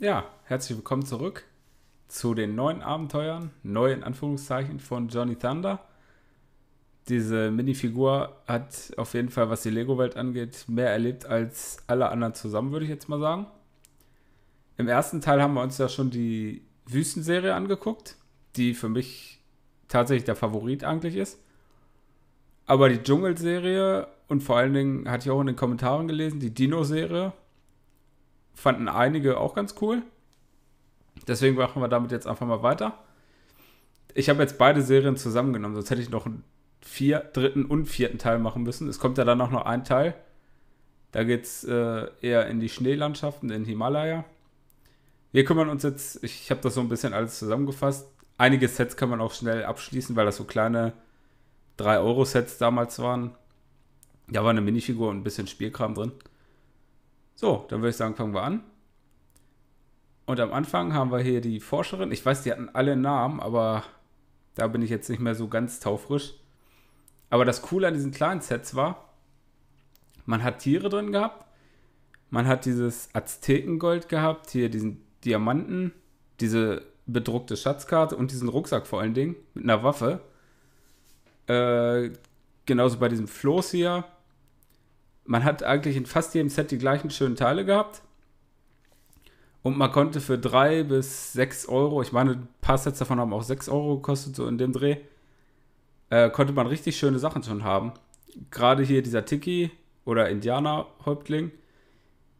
Ja, herzlich willkommen zurück zu den neuen Abenteuern, neu in Anführungszeichen, von Johnny Thunder. Diese Minifigur hat auf jeden Fall, was die Lego-Welt angeht, mehr erlebt als alle anderen zusammen, würde ich jetzt mal sagen. Im ersten Teil haben wir uns ja schon die Wüstenserie angeguckt, die für mich tatsächlich der Favorit eigentlich ist. Aber die Dschungelserie und vor allen Dingen hatte ich auch in den Kommentaren gelesen, die Dino-Serie fanden einige auch ganz cool. Deswegen machen wir damit jetzt einfach mal weiter. Ich habe jetzt beide Serien zusammengenommen, sonst hätte ich noch einen vier, dritten und vierten Teil machen müssen. Es kommt ja dann auch noch ein Teil. Da geht es äh, eher in die Schneelandschaften, in Himalaya. Wir kümmern uns jetzt, ich habe das so ein bisschen alles zusammengefasst. Einige Sets kann man auch schnell abschließen, weil das so kleine 3-Euro-Sets damals waren. Da war eine Minifigur und ein bisschen Spielkram drin. So, dann würde ich sagen, fangen wir an. Und am Anfang haben wir hier die Forscherin. Ich weiß, die hatten alle Namen, aber da bin ich jetzt nicht mehr so ganz taufrisch. Aber das Coole an diesen kleinen Sets war, man hat Tiere drin gehabt, man hat dieses Aztekengold gehabt, hier diesen Diamanten, diese bedruckte Schatzkarte und diesen Rucksack vor allen Dingen mit einer Waffe. Äh, genauso bei diesem Floß hier man hat eigentlich in fast jedem Set die gleichen schönen Teile gehabt. Und man konnte für 3 bis 6 Euro, ich meine, ein paar Sets davon haben auch 6 Euro gekostet, so in dem Dreh, äh, konnte man richtig schöne Sachen schon haben. Gerade hier dieser Tiki oder Indianer-Häuptling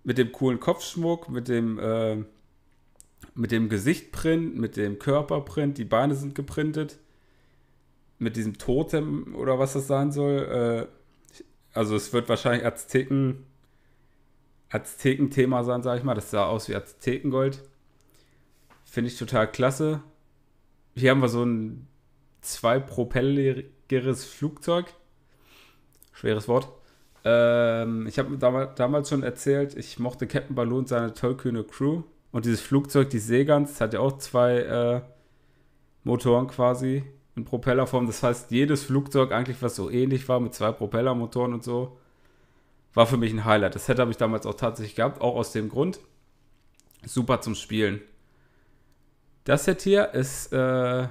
mit dem coolen Kopfschmuck, mit dem, äh, mit dem Gesichtprint, mit dem Körperprint, die Beine sind geprintet, mit diesem Totem oder was das sein soll. Äh, also es wird wahrscheinlich Azteken, hm. Azteken-Thema sein, sag ich mal. Das sah aus wie Aztekengold. Finde ich total klasse. Hier haben wir so ein zweipropelligeres Flugzeug. Schweres Wort. Ähm, ich habe damals, damals schon erzählt, ich mochte Captain Balloon und seine tollkühne Crew. Und dieses Flugzeug, die Seegans, hat ja auch zwei äh, Motoren quasi in Propellerform. Das heißt, jedes Flugzeug eigentlich, was so ähnlich war, mit zwei Propellermotoren und so, war für mich ein Highlight. Das hätte ich damals auch tatsächlich gehabt, auch aus dem Grund. Super zum Spielen. Das Set hier ist äh,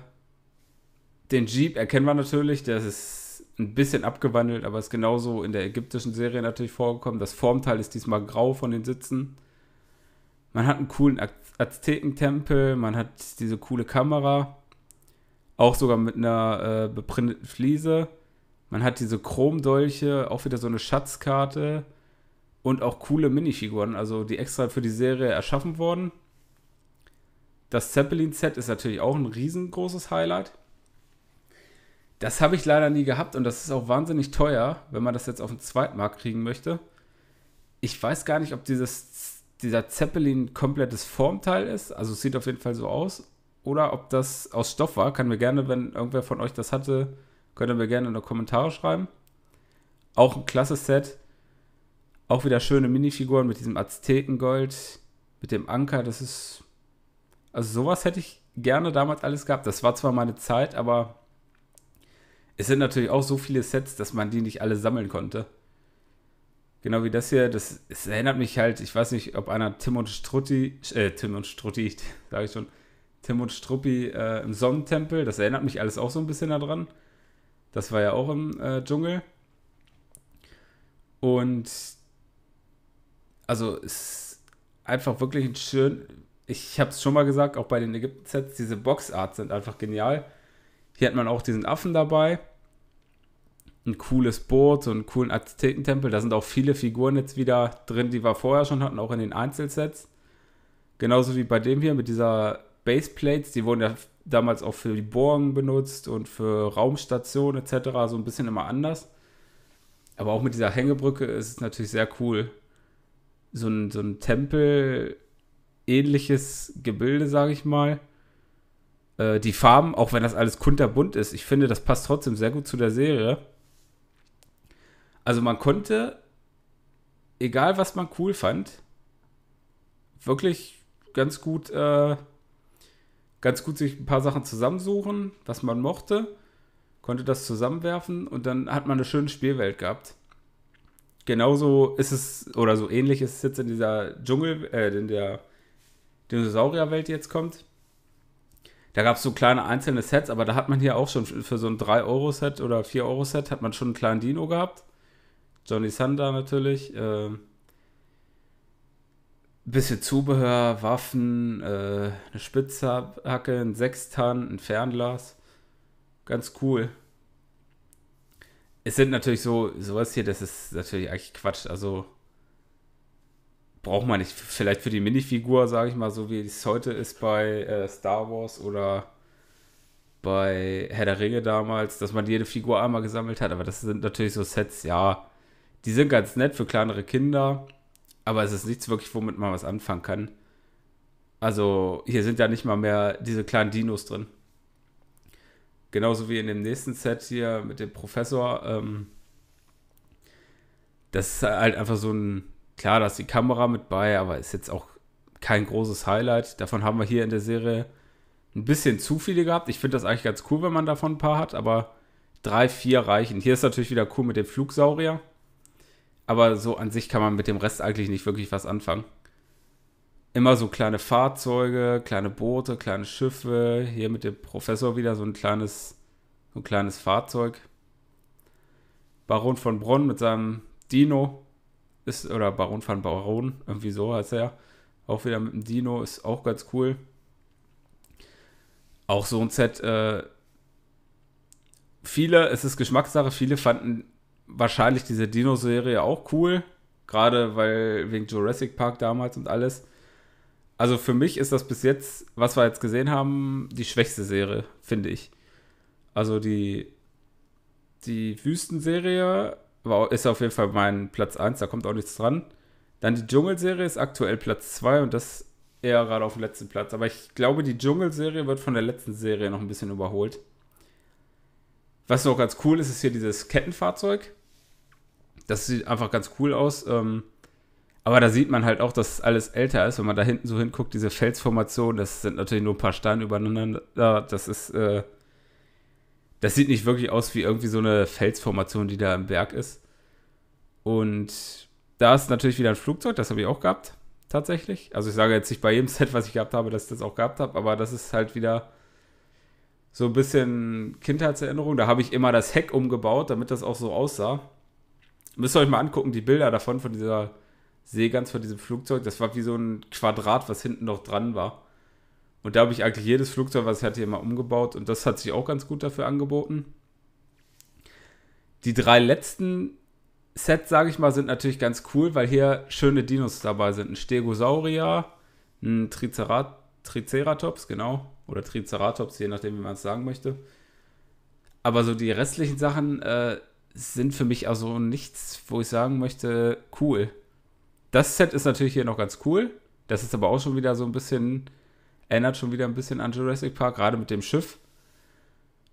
den Jeep, erkennen wir natürlich, der ist ein bisschen abgewandelt, aber ist genauso in der ägyptischen Serie natürlich vorgekommen. Das Formteil ist diesmal grau von den Sitzen. Man hat einen coolen Aztekentempel, man hat diese coole Kamera. Auch sogar mit einer äh, beprinteten Fliese. Man hat diese Chromdolche, auch wieder so eine Schatzkarte und auch coole Minifiguren, also die extra für die Serie erschaffen wurden. Das Zeppelin-Set ist natürlich auch ein riesengroßes Highlight. Das habe ich leider nie gehabt und das ist auch wahnsinnig teuer, wenn man das jetzt auf den Zweitmarkt kriegen möchte. Ich weiß gar nicht, ob dieses, dieser Zeppelin komplettes Formteil ist. Also es sieht auf jeden Fall so aus oder ob das aus Stoff war. Kann mir gerne, wenn irgendwer von euch das hatte, könnt ihr mir gerne in die Kommentare schreiben. Auch ein klasse Set. Auch wieder schöne Minifiguren mit diesem Aztekengold, mit dem Anker. Das ist. Also, sowas hätte ich gerne damals alles gehabt. Das war zwar meine Zeit, aber es sind natürlich auch so viele Sets, dass man die nicht alle sammeln konnte. Genau wie das hier, das, erinnert mich halt, ich weiß nicht, ob einer Tim und Strutti, äh, Tim und Strutti, sage ich schon, Tim und Struppi äh, im Sonnentempel. Das erinnert mich alles auch so ein bisschen daran. Das war ja auch im äh, Dschungel. Und also es ist einfach wirklich ein schön. Ich habe es schon mal gesagt, auch bei den Ägypten-Sets, diese Boxarts sind einfach genial. Hier hat man auch diesen Affen dabei. Ein cooles Boot, so einen coolen Aztekentempel. Da sind auch viele Figuren jetzt wieder drin, die wir vorher schon hatten, auch in den Einzelsets. Genauso wie bei dem hier mit dieser Baseplates, die wurden ja damals auch für die Bohrungen benutzt und für Raumstationen etc. so ein bisschen immer anders. Aber auch mit dieser Hängebrücke ist es natürlich sehr cool. So ein, so ein Tempel-ähnliches Gebilde, sage ich mal. Äh, die Farben, auch wenn das alles kunterbunt ist, ich finde, das passt trotzdem sehr gut zu der Serie. Also man konnte, egal was man cool fand, wirklich ganz gut äh, ganz gut sich ein paar Sachen zusammensuchen, was man mochte, konnte das zusammenwerfen und dann hat man eine schöne Spielwelt gehabt. Genauso ist es, oder so ähnlich ist es jetzt in dieser Dschungel, äh, in der Dinosaurierwelt jetzt kommt. Da gab es so kleine einzelne Sets, aber da hat man hier auch schon für so ein 3-Euro-Set oder 4-Euro-Set hat man schon einen kleinen Dino gehabt. Johnny Sander natürlich. Äh, bisschen Zubehör, Waffen, äh, eine Spitzhacke, ein Sextant, ein Fernglas. Ganz cool. Es sind natürlich so, sowas hier, das ist natürlich eigentlich Quatsch. Also braucht man nicht. Vielleicht für die Minifigur, sage ich mal, so wie es heute ist bei äh, Star Wars oder bei Herr der Ringe damals, dass man jede Figur einmal gesammelt hat. Aber das sind natürlich so Sets, ja, die sind ganz nett für kleinere Kinder aber es ist nichts wirklich, womit man was anfangen kann. Also hier sind ja nicht mal mehr diese kleinen Dinos drin. Genauso wie in dem nächsten Set hier mit dem Professor. Ähm, das ist halt einfach so ein, klar, da ist die Kamera mit bei, aber ist jetzt auch kein großes Highlight. Davon haben wir hier in der Serie ein bisschen zu viele gehabt. Ich finde das eigentlich ganz cool, wenn man davon ein paar hat, aber drei, vier reichen. Hier ist natürlich wieder cool mit dem Flugsaurier aber so an sich kann man mit dem Rest eigentlich nicht wirklich was anfangen. Immer so kleine Fahrzeuge, kleine Boote, kleine Schiffe. Hier mit dem Professor wieder so ein kleines, so ein kleines Fahrzeug. Baron von Bronn mit seinem Dino ist, oder Baron von Baron, irgendwie so heißt er. Auch wieder mit dem Dino, ist auch ganz cool. Auch so ein Set, äh, viele, es ist Geschmackssache, viele fanden wahrscheinlich diese Dino-Serie auch cool, gerade weil wegen Jurassic Park damals und alles. Also für mich ist das bis jetzt, was wir jetzt gesehen haben, die schwächste Serie, finde ich. Also die, die Wüstenserie war, ist auf jeden Fall mein Platz 1, da kommt auch nichts dran. Dann die Dschungelserie ist aktuell Platz 2 und das eher gerade auf dem letzten Platz. Aber ich glaube, die Dschungelserie wird von der letzten Serie noch ein bisschen überholt. Was noch ganz cool ist, ist hier dieses Kettenfahrzeug das sieht einfach ganz cool aus. Ähm, aber da sieht man halt auch, dass alles älter ist. Wenn man da hinten so hinguckt, diese Felsformation, das sind natürlich nur ein paar Steine übereinander. Das ist, äh, das sieht nicht wirklich aus wie irgendwie so eine Felsformation, die da im Berg ist. Und da ist natürlich wieder ein Flugzeug, das habe ich auch gehabt, tatsächlich. Also ich sage jetzt nicht bei jedem Set, was ich gehabt habe, dass ich das auch gehabt habe, aber das ist halt wieder so ein bisschen Kindheitserinnerung. Da habe ich immer das Heck umgebaut, damit das auch so aussah. Müsst ihr euch mal angucken, die Bilder davon, von dieser Seegans, von diesem Flugzeug. Das war wie so ein Quadrat, was hinten noch dran war. Und da habe ich eigentlich jedes Flugzeug, was ich hatte, immer umgebaut. Und das hat sich auch ganz gut dafür angeboten. Die drei letzten Sets, sage ich mal, sind natürlich ganz cool, weil hier schöne Dinos dabei sind. Ein Stegosaurier, ein Tricerat Triceratops, genau. Oder Triceratops, je nachdem, wie man es sagen möchte. Aber so die restlichen Sachen, äh, sind für mich also nichts, wo ich sagen möchte, cool. Das Set ist natürlich hier noch ganz cool. Das ist aber auch schon wieder so ein bisschen, erinnert schon wieder ein bisschen an Jurassic Park, gerade mit dem Schiff.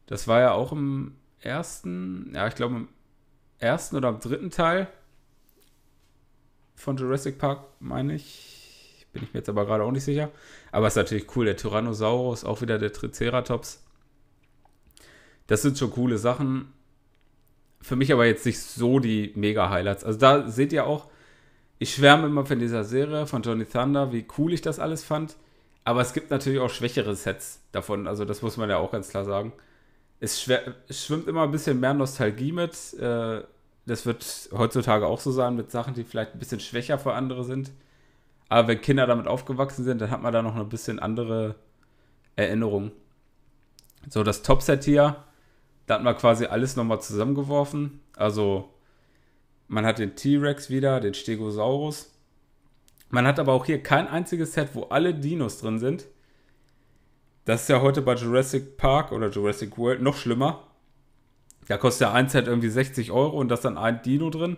Das war ja auch im ersten, ja, ich glaube im ersten oder im dritten Teil von Jurassic Park, meine ich. Bin ich mir jetzt aber gerade auch nicht sicher. Aber ist natürlich cool. Der Tyrannosaurus, auch wieder der Triceratops. Das sind schon coole Sachen für mich aber jetzt nicht so die Mega-Highlights. Also da seht ihr auch, ich schwärme immer von dieser Serie, von Johnny Thunder, wie cool ich das alles fand. Aber es gibt natürlich auch schwächere Sets davon. Also das muss man ja auch ganz klar sagen. Es, schwimmt immer ein bisschen mehr Nostalgie mit. Äh, das wird heutzutage auch so sein mit Sachen, die vielleicht ein bisschen schwächer für andere sind. Aber wenn Kinder damit aufgewachsen sind, dann hat man da noch ein bisschen andere Erinnerungen. So, das Top-Set hier da hat man quasi alles nochmal zusammengeworfen. Also man hat den T-Rex wieder, den Stegosaurus. Man hat aber auch hier kein einziges Set, wo alle Dinos drin sind. Das ist ja heute bei Jurassic Park oder Jurassic World noch schlimmer. Da kostet ja ein Set irgendwie 60 Euro und das dann ein Dino drin.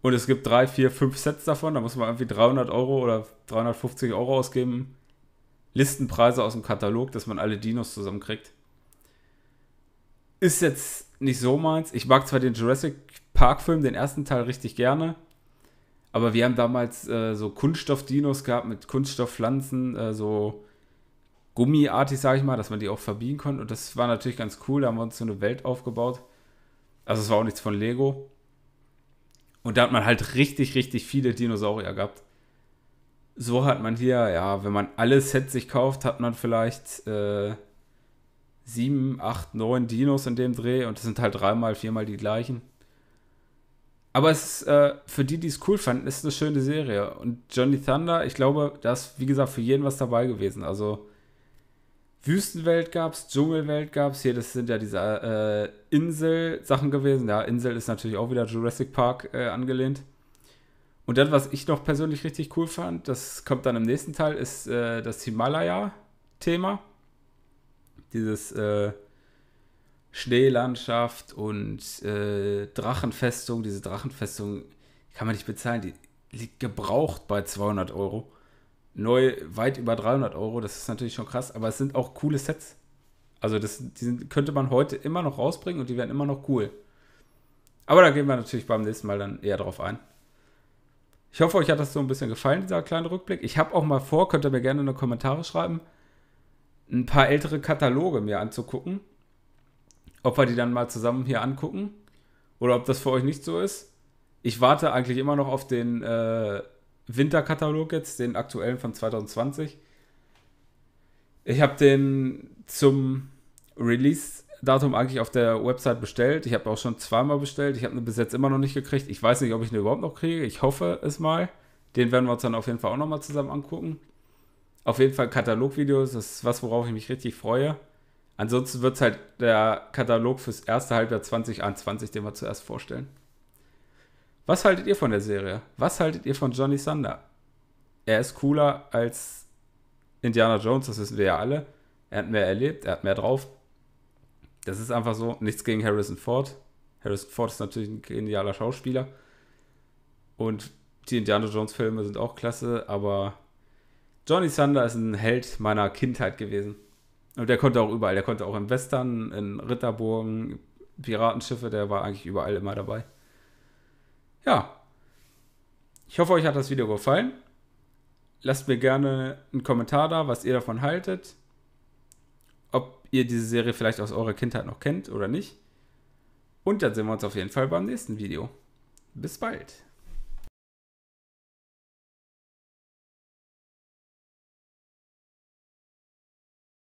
Und es gibt drei, vier, fünf Sets davon. Da muss man irgendwie 300 Euro oder 350 Euro ausgeben. Listenpreise aus dem Katalog, dass man alle Dinos zusammenkriegt ist jetzt nicht so meins. Ich mag zwar den Jurassic Park-Film, den ersten Teil, richtig gerne. Aber wir haben damals äh, so Kunststoffdinos gehabt mit Kunststoffpflanzen, äh, so Gummiartig, sage ich mal, dass man die auch verbiegen konnte. Und das war natürlich ganz cool. Da haben wir uns so eine Welt aufgebaut. Also es war auch nichts von Lego. Und da hat man halt richtig, richtig viele Dinosaurier gehabt. So hat man hier, ja, wenn man alle Sets sich kauft, hat man vielleicht äh, sieben, acht, neun Dinos in dem Dreh und es sind halt dreimal, viermal die gleichen. Aber es ist, äh, für die, die es cool fanden, ist eine schöne Serie. Und Johnny Thunder, ich glaube, da ist, wie gesagt, für jeden was dabei gewesen. Also Wüstenwelt gab es, Dschungelwelt gab es, hier, das sind ja diese äh, Insel-Sachen gewesen. Ja, Insel ist natürlich auch wieder Jurassic Park äh, angelehnt. Und dann, was ich noch persönlich richtig cool fand, das kommt dann im nächsten Teil, ist äh, das Himalaya-Thema. Dieses äh, Schneelandschaft und äh, Drachenfestung. Diese Drachenfestung kann man nicht bezahlen. Die liegt gebraucht bei 200 Euro. Neu weit über 300 Euro. Das ist natürlich schon krass. Aber es sind auch coole Sets. Also das, die sind, könnte man heute immer noch rausbringen und die wären immer noch cool. Aber da gehen wir natürlich beim nächsten Mal dann eher drauf ein. Ich hoffe, euch hat das so ein bisschen gefallen, dieser kleine Rückblick. Ich habe auch mal vor, könnt ihr mir gerne in die Kommentare schreiben, ein paar ältere Kataloge mir anzugucken. Ob wir die dann mal zusammen hier angucken oder ob das für euch nicht so ist. Ich warte eigentlich immer noch auf den äh, Winterkatalog jetzt, den aktuellen von 2020. Ich habe den zum Release-Datum eigentlich auf der Website bestellt. Ich habe auch schon zweimal bestellt. Ich habe ihn bis jetzt immer noch nicht gekriegt. Ich weiß nicht, ob ich ihn überhaupt noch kriege. Ich hoffe es mal. Den werden wir uns dann auf jeden Fall auch nochmal zusammen angucken. Auf jeden Fall Katalogvideos, das ist was, worauf ich mich richtig freue. Ansonsten wird es halt der Katalog fürs erste Halbjahr 2021, den wir zuerst vorstellen. Was haltet ihr von der Serie? Was haltet ihr von Johnny Sander? Er ist cooler als Indiana Jones, das wissen wir ja alle. Er hat mehr erlebt, er hat mehr drauf. Das ist einfach so. Nichts gegen Harrison Ford. Harrison Ford ist natürlich ein genialer Schauspieler. Und die Indiana Jones-Filme sind auch klasse, aber Johnny Thunder ist ein Held meiner Kindheit gewesen. Und der konnte auch überall. Der konnte auch im Western, in Ritterburgen, Piratenschiffe, der war eigentlich überall immer dabei. Ja. Ich hoffe, euch hat das Video gefallen. Lasst mir gerne einen Kommentar da, was ihr davon haltet. Ob ihr diese Serie vielleicht aus eurer Kindheit noch kennt oder nicht. Und dann sehen wir uns auf jeden Fall beim nächsten Video. Bis bald.